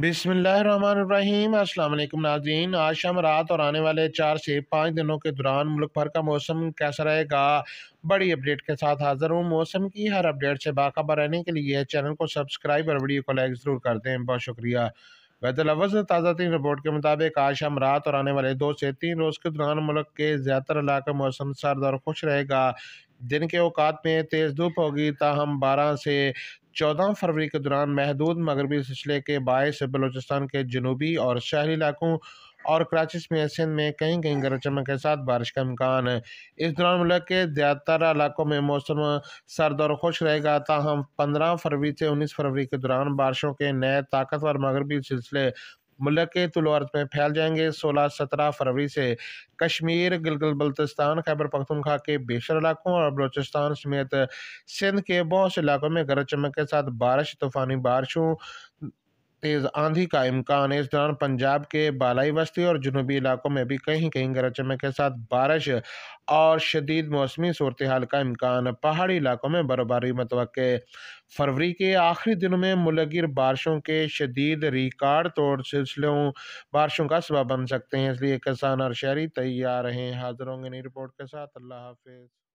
بسم اللہ الرحمن الرحیم السلام علیکم ناظرین آج شام رات اور آنے والے چار سے پانچ دنوں کے دوران ملک بھر کا موسم کیسا رہے گا بڑی اپڈیٹ کے ساتھ حاضر ہوں موسم کی ہر اپڈیٹ سے باخبر رہنے کے لیے چینل کو سبسکرائب اور ویڈیو کو لائک ضرور کر دیں بہت شکریہ ویدر الفظ تازہ ترین رپورٹ کے مطابق آج شام رات اور آنے والے دو سے تین روز کے دوران ملک کے زیادہ تر علاقہ موسم سرد اور خوش رہے گا دن کے اوقات میں تیز دھوپ ہوگی تاہم بارہ سے چودہ فروری کے دوران محدود مغربی سلسلے کے باعث بلوچستان کے جنوبی اور شہری علاقوں اور کراچی سندھ میں کہیں کہیں گرج چمک کے ساتھ بارش کا امکان ہے اس دوران ملک کے زیادہ علاقوں میں موسم سرد اور خوش رہے گا تاہم پندرہ فروری سے انیس فروری کے دوران بارشوں کے نئے طاقتور مغربی سلسلے ملک کے عرض میں پھیل جائیں گے سولہ سترہ فروری سے کشمیر گلگل بلتستان خیبر پختونخوا کے بیشتر علاقوں اور بلوچستان سمیت سندھ کے بہت سے علاقوں میں گرج چمک کے ساتھ بارش طوفانی بارشوں تیز آندھی کا امکان اس دوران پنجاب کے بالائی وسطی اور جنوبی علاقوں میں بھی کہیں کہیں چمک کے ساتھ بارش اور شدید موسمی صورتحال کا امکان پہاڑی علاقوں میں برف متوقع فروری کے آخری دنوں میں ملگر بارشوں کے شدید ریکارڈ توڑ سلسلوں بارشوں کا سبب بن سکتے ہیں اس لیے کسان اور شہری تیار ہیں حاضر ہوں نئی رپورٹ کے ساتھ اللہ حافظ